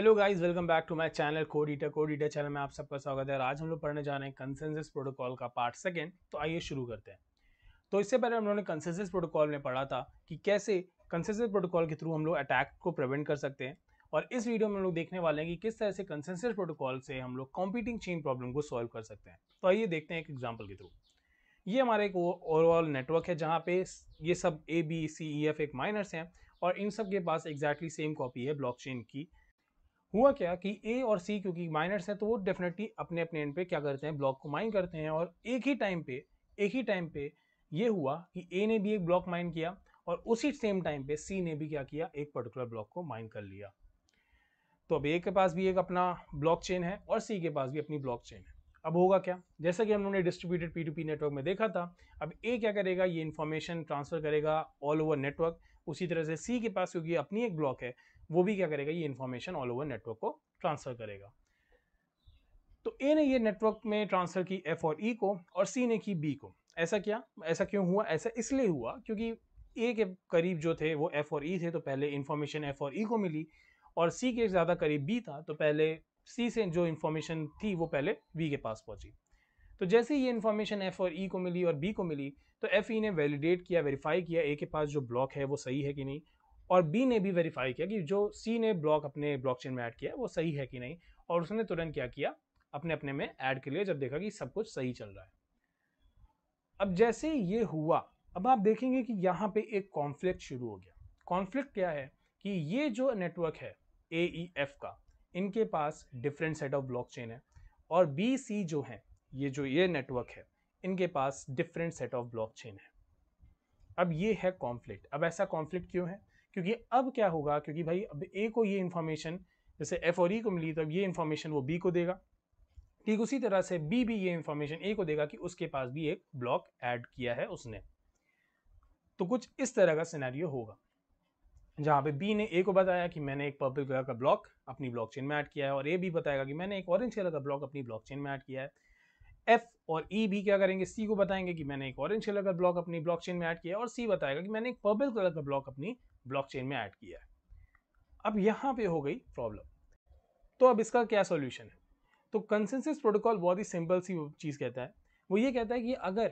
hello guys welcome back to my channel code data code data channel में आप सबका स्वागत है आज हम लोग पढ़ने जा रहे हैं कंसेंसस प्रोटोकॉल का पार्ट सेकंड तो आइए शुरू करते हैं तो इससे पहले हम लोगों ने कंसेंसस प्रोटोकॉल में पढ़ा था कि कैसे कंसेंसस प्रोटोकॉल के थ्रू हम लोग अटैक को प्रिवेंट कर सकते हैं और इस वीडियो में हम लोग देखने वाले हैं कि किस तरह से कंसेंसस प्रोटोकॉल से हम लोग कॉम्पीटिंग चेन प्रॉब्लम को सॉल्व कर सकते हैं तो आइए देखते हैं एक एग्जाम्पल के थ्रू ये हमारा एक ओवरऑल नेटवर्क है जहाँ पे ये सब A B C E F एक माइनर्स हैं और इन सब के पास एग्जैक्टली सेम कॉपी है ब्लॉकचेन की हुआ क्या कि ए और सी क्योंकि माइनर्स हैं तो वो डेफिनेटली अपने अपने एंड पे क्या करते हैं ब्लॉक को माइन करते हैं और एक ही टाइम पे एक ही टाइम पे ये हुआ कि ए ने भी एक ब्लॉक माइन किया और उसी सेम टाइम पे सी ने भी क्या किया एक पर्टिकुलर ब्लॉक को माइन कर लिया तो अब ए के पास भी एक अपना ब्लॉक चेन है और सी के पास भी अपनी ब्लॉक चेन है अब होगा क्या जैसा कि हमने distributed P to P network में देखा था अब ए क्या करेगा ये इन्फॉर्मेशन ट्रांसफर करेगा ऑल ओवर नेटवर्क उसी तरह से सी के पास क्योंकि अपनी एक ब्लॉक है वो भी क्या करेगा ये इन्फॉर्मेशन ऑल ओवर नेटवर्क को ट्रांसफ़र करेगा तो ए ने ये नेटवर्क में ट्रांसफ़र की एफ और ई e को और सी ने की बी को ऐसा क्या ऐसा क्यों हुआ ऐसा इसलिए हुआ क्योंकि ए के करीब जो थे वो एफ और ई e थे तो पहले इन्फॉर्मेशन एफ और ई e को मिली और सी के ज़्यादा करीब बी था तो पहले सी से जो इन्फॉर्मेशन थी वो पहले बी के पास पहुंची तो जैसे ही ये इन्फॉर्मेशन एफ और ई e को मिली और बी को मिली तो एफ ई e ने वैलिडेट किया वेरीफाई किया ए के पास जो ब्लॉक है वो सही है कि नहीं और बी ने भी वेरीफाई किया कि जो सी ने ब्लॉक अपने ब्लॉकचेन में ऐड किया है वो सही है कि नहीं और उसने तुरंत क्या किया अपने अपने में ऐड के लिए जब देखा कि सब कुछ सही चल रहा है अब जैसे ये हुआ अब आप देखेंगे कि यहाँ पे एक कॉन्फ्लिक्ट शुरू हो गया कॉन्फ्लिक्ट क्या है कि ये जो नेटवर्क है ए ई एफ का इनके पास डिफरेंट सेट ऑफ ब्लॉकचेन है और बी सी जो है ये जो ये नेटवर्क है इनके पास डिफरेंट सेट ऑफ ब्लॉकचेन है अब ये है कॉन्फ्लिक्ट अब ऐसा कॉन्फ्लिक्ट क्यों है क्योंकि अब क्या होगा क्योंकि भाई अब ए को ये इन्फॉर्मेशन जैसे एफ और ई e को मिली तो अब ये इन्फॉर्मेशन वो बी को देगा ठीक उसी तरह से बी भी ये इन्फॉर्मेशन ए को देगा कि उसके पास भी एक ब्लॉक ऐड किया है उसने तो कुछ इस तरह का सिनेरियो होगा जहाँ पे बी ने ए को बताया कि मैंने एक पर्पल कलर का ब्लॉक अपनी ब्लॉकचेन में ऐड किया है और ए भी बताएगा कि मैंने एक ऑरेंज कलर का ब्लॉक अपनी ब्लॉकचेन में ऐड किया है एफ और ई e भी क्या करेंगे सी को बताएंगे कि मैंने एक ऑरेंज कलर का ब्लॉक अपनी ब्लॉकचेन में ऐड किया है और सी बताएगा कि मैंने एक पर्पल कलर का ब्लॉक अपनी ब्लॉकचेन में ऐड किया है अब यहाँ पे हो गई प्रॉब्लम तो अब इसका क्या सॉल्यूशन है तो कंसेंसस प्रोटोकॉल बहुत ही सिंपल सी चीज़ कहता है वो ये कहता है कि अगर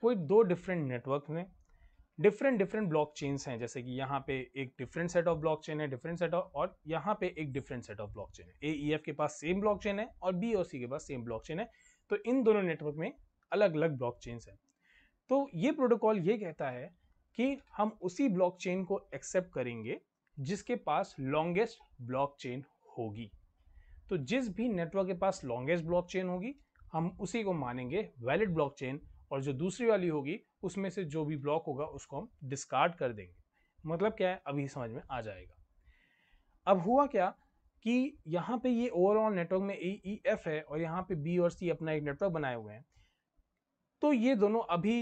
कोई दो डिफरेंट नेटवर्क में डिफरेंट डिफरेंट ब्लॉक चेन्स हैं जैसे कि यहाँ पे एक different set of blockchain है डिफरेंट सेट ऑफ और यहाँ पे एक different set of blockchain है ए ई एफ के पास सेम ब्लॉक चेन है और बी और सी के पास सेम ब्लॉक चेन है तो इन दोनों नेटवर्क में अलग अलग ब्लॉक चेन्स हैं तो ये प्रोटोकॉल ये कहता है कि हम उसी ब्लॉकचेन को एक्सेप्ट करेंगे जिसके पास लॉन्गेस्ट ब्लॉकचेन होगी तो जिस भी नेटवर्क के पास लॉन्गेस्ट ब्लॉकचेन होगी हम उसी को मानेंगे वैलिड ब्लॉकचेन और जो दूसरी वाली होगी उसमें से जो भी ब्लॉक होगा उसको हम डिस्कार्ड कर देंगे मतलब क्या है अभी समझ में आ जाएगा अब हुआ क्या कि यहाँ पे ये ओवरऑल नेटवर्क में ई एफ e, है और यहाँ पे बी और सी अपना एक नेटवर्क बनाए हुए हैं तो ये दोनों अभी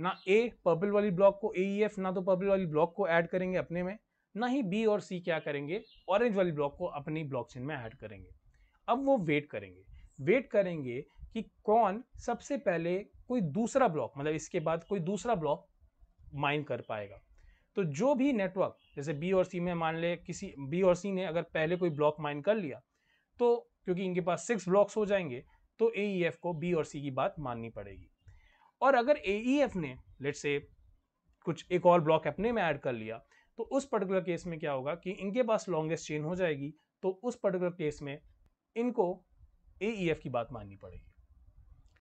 ना ए पर्पल वाली ब्लॉक को ए ई एफ ना तो पर्पल वाली ब्लॉक को ऐड करेंगे अपने में ना ही बी और सी क्या करेंगे ऑरेंज वाली ब्लॉक को अपनी ब्लॉकचेन में ऐड करेंगे अब वो वेट करेंगे वेट करेंगे कि कौन सबसे पहले कोई दूसरा ब्लॉक मतलब इसके बाद कोई दूसरा ब्लॉक माइन कर पाएगा तो जो भी नेटवर्क जैसे बी और सी में मान ले किसी बी और सी ने अगर पहले कोई ब्लॉक माइन कर लिया तो क्योंकि इनके पास सिक्स ब्लॉक्स हो जाएंगे तो ए ई एफ को बी और सी की बात माननी पड़ेगी और अगर ए ई एफ ने लेट से कुछ एक और ब्लॉक अपने में ऐड कर लिया तो उस पर्टिकुलर केस में क्या होगा कि इनके पास लॉन्गेस्ट चेन हो जाएगी तो उस पर्टिकुलर केस में इनको ए ई एफ की बात माननी पड़ेगी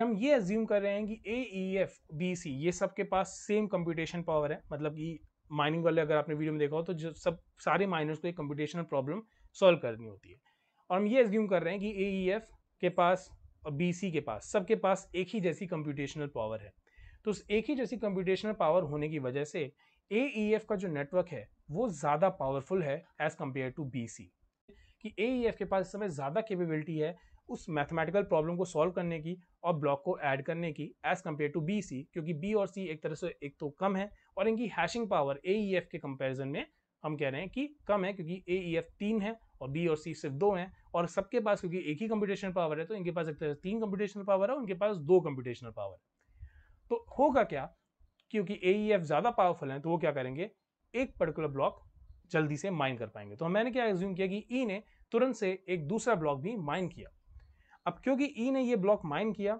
हम ये एज्यूम कर रहे हैं कि A E F B C ये सब के पास सेम कंप्यूटेशन पावर है मतलब कि माइनिंग वाले अगर आपने वीडियो में देखा हो तो जो सब सारे माइनर्स को एक कंप्यूटेशनल प्रॉब्लम सॉल्व करनी होती है और हम ये एज्यूम कर रहे हैं कि ए ई एफ के पास और सी के पास सबके पास एक ही जैसी कंप्यूटेशनल पावर है तो उस एक ही जैसी कंप्यूटेशनल पावर होने की वजह से ए ई एफ का जो नेटवर्क है वो ज़्यादा पावरफुल है as compared to B C कि ए ई एफ के पास इस समय ज़्यादा केपेबिलिटी है उस मैथमेटिकल प्रॉब्लम को सॉल्व करने की और ब्लॉक को ऐड करने की as compared to B C क्योंकि बी और सी एक तरह से एक तो कम है और इनकी hashing power A E F के कंपेरिजन में हम कह रहे हैं कि कम है क्योंकि ए ई एफ तीन है और बी और सी सिर्फ दो हैं और सबके पास क्योंकि एक ही कंप्यूटेशनल पावर है तो इनके पास एक तरह से तीन कंप्यूटेशनल पावर है उनके पास दो कंप्यूटेशनल पावर है तो होगा क्या क्योंकि ए ई एफ ज़्यादा पावरफुल हैं तो वो क्या करेंगे एक पर्टिकुलर ब्लॉक जल्दी से माइन कर पाएंगे तो मैंने क्या एज्यूम किया कि ई e ने तुरंत से एक दूसरा ब्लॉक भी माइन किया अब क्योंकि ई e ने ये ब्लॉक माइन किया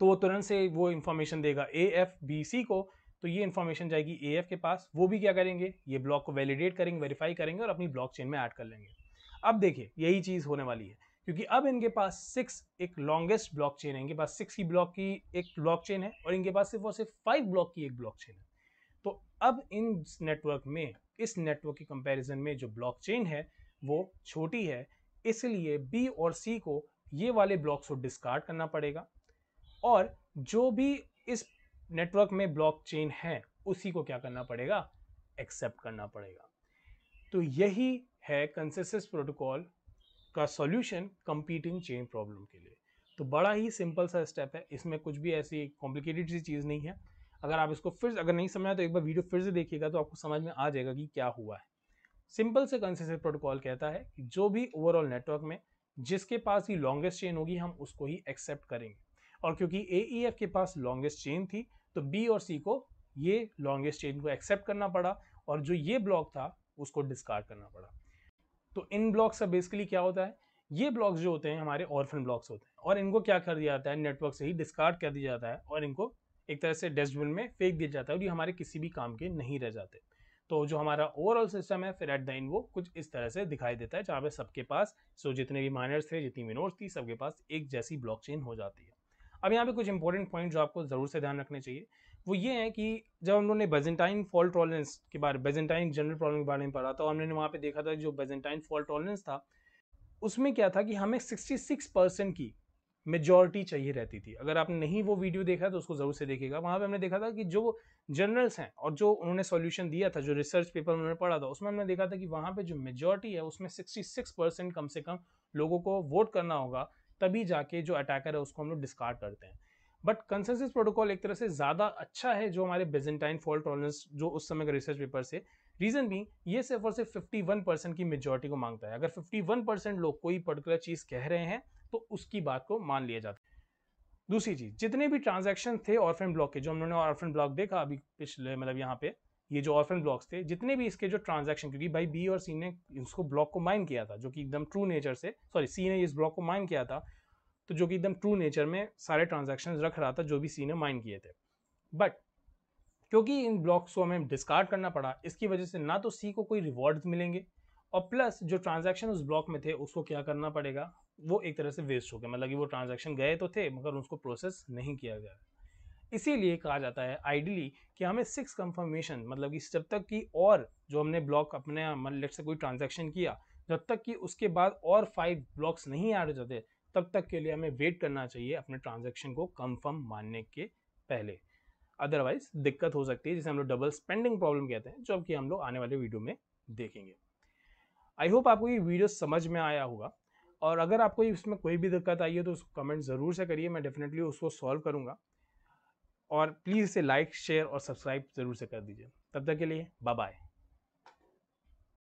तो वो तुरंत से वो इन्फॉर्मेशन देगा ए एफ बी सी को तो ये इन्फॉर्मेशन जाएगी ए के पास वो भी क्या करेंगे ये ब्लॉक को वैलिडेट करेंगे वेरीफाई करेंगे और अपनी ब्लॉक में ऐड कर लेंगे अब देखिए यही चीज़ होने वाली है क्योंकि अब इनके पास सिक्स एक लॉन्गेस्ट ब्लॉक चेन है इनके पास सिक्स की ब्लॉक की एक ब्लॉक चेन है और इनके पास सिर्फ और सिर्फ फाइव ब्लॉक की एक ब्लॉक चेन है तो अब इन नेटवर्क में इस नेटवर्क के कंपैरिजन में जो ब्लॉक चेन है वो छोटी है इसलिए बी और सी को ये वाले ब्लॉक्स को डिस्कार्ड करना पड़ेगा और जो भी इस नेटवर्क में ब्लॉकचेन है उसी को क्या करना पड़ेगा एक्सेप्ट करना पड़ेगा तो यही है कंसेसिस प्रोटोकॉल का सॉल्यूशन कंपीटिंग चेन प्रॉब्लम के लिए तो बड़ा ही सिंपल सा स्टेप है इसमें कुछ भी ऐसी कॉम्प्लिकेटेड सी चीज़ नहीं है अगर आप इसको फिर अगर नहीं समझा तो एक बार वीडियो फिर से देखिएगा तो आपको समझ में आ जाएगा कि क्या हुआ है सिंपल से कंसेसिस प्रोटोकॉल कहता है कि जो भी ओवरऑल नेटवर्क में जिसके पास ही लॉन्गेस्ट चेन होगी हम उसको ही एक्सेप्ट करेंगे और क्योंकि ए ई एफ के पास लॉन्गेस्ट चेन थी तो बी और सी को ये लॉन्गेस्ट चेन को एक्सेप्ट करना पड़ा और जो ये ब्लॉक था उसको डिस्कार्ड करना पड़ा तो इन ब्लॉक्स का बेसिकली क्या होता है ये ब्लॉक्स जो होते हैं हमारे ऑर्फन ब्लॉक्स होते हैं और इनको क्या कर दिया जाता है नेटवर्क से ही डिस्कार्ड कर दिया जाता है और इनको एक तरह से डस्टबिन में फेंक दिया जाता है और ये हमारे किसी भी काम के नहीं रह जाते तो जो हमारा ओवरऑल सिस्टम है फिर एट द एंड वो कुछ इस तरह से दिखाई देता है जहाँ पे सबके पास सो जितने भी माइनर्स थे जितनी मिनोर्स थी सबके पास एक जैसी ब्लॉकचेन हो जाती है अब यहाँ पे कुछ इंपॉर्टेंट पॉइंट जो आपको ज़रूर से ध्यान रखने चाहिए वो ये है कि जब हम लोगों ने बेजेंटाइन फॉल्ट टॉलरेंस के बारे में बेजेंटाइन जनरल प्रॉब्लम के बारे में पढ़ा था हमने वहाँ पे देखा था जो बेजेंटाइन फॉल्ट टॉलरेंस था उसमें क्या था कि हमें सिक्स परसेंट की मेजॉरिटी चाहिए रहती थी अगर आपने नहीं वो वीडियो देखा तो उसको ज़रूर से देखेगा वहाँ पे हमने देखा था कि जो जनरल्स हैं और जो उन्होंने सॉल्यूशन दिया था जो रिसर्च पेपर उन्होंने पढ़ा था उसमें हमने देखा था कि वहाँ पे जो मेजॉरिटी है उसमें 66 परसेंट कम से कम लोगों को वोट करना होगा तभी जाके जो अटैकर है उसको हम लोग डिस्कार्ड करते हैं बट कंसेंसस प्रोटोकॉल एक तरह से ज़्यादा अच्छा है जो हमारे बेजेंटाइन फॉल्ट टॉलरेंस जो उस समय का रिसर्च पेपर से रीज़न भी ये सिर्फ और सिर्फ फिफ्टी वन परसेंट की मेजोरिटी को मांगता है अगर फिफ्टी वन परसेंट लोग कोई पर्टिकुलर चीज़ कह रहे हैं तो उसकी बात को मान लिया जाता है दूसरी चीज़ जितने भी ट्रांजेक्शन थे ऑर्फेन ब्लॉक के जो हमने ऑर्फेन ब्लॉक देखा अभी पिछले मतलब यहाँ पे ये जो ऑर्फन ब्लॉक्स थे जितने भी इसके जो ट्रांजेक्शन क्योंकि भाई बी और सी ने इसको ब्लॉक को माइन किया था जो कि एकदम ट्रू नेचर से सॉरी सी ने इस ब्लॉक को माइन किया था तो जो कि एकदम ट्रू नेचर में सारे ट्रांजेक्शन रख रहा था जो भी सी ने माइन किए थे बट क्योंकि इन ब्लॉक्स को हमें डिस्कार्ड करना पड़ा इसकी वजह से ना तो सी को कोई रिवॉर्ड मिलेंगे और प्लस जो ट्रांजेक्शन उस ब्लॉक में थे उसको क्या करना पड़ेगा वो एक तरह से वेस्ट हो गया मतलब कि वो ट्रांजेक्शन गए तो थे मगर उसको प्रोसेस नहीं किया गया इसीलिए कहा जाता है आइडियली कि हमें सिक्स कंफर्मेशन मतलब कि जब तक कि और जो हमने ब्लॉक अपने लेट से कोई ट्रांजेक्शन किया जब तक कि उसके बाद और फाइव ब्लॉक्स नहीं ऐड हो जाते तब तक के लिए हमें वेट करना चाहिए अपने ट्रांजेक्शन को कंफर्म मानने के पहले अदरवाइज दिक्कत हो सकती है जिसे हम लोग डबल स्पेंडिंग प्रॉब्लम कहते हैं जो कि हम लोग आने वाले वीडियो में देखेंगे आई होप आपको ये वीडियो समझ में आया होगा और अगर आपको इसमें कोई भी दिक्कत आई है तो उसको कमेंट ज़रूर से करिए मैं डेफिनेटली उसको सॉल्व करूँगा और प्लीज़ इसे लाइक शेयर और सब्सक्राइब ज़रूर से कर दीजिए तब तक के लिए बाय बाय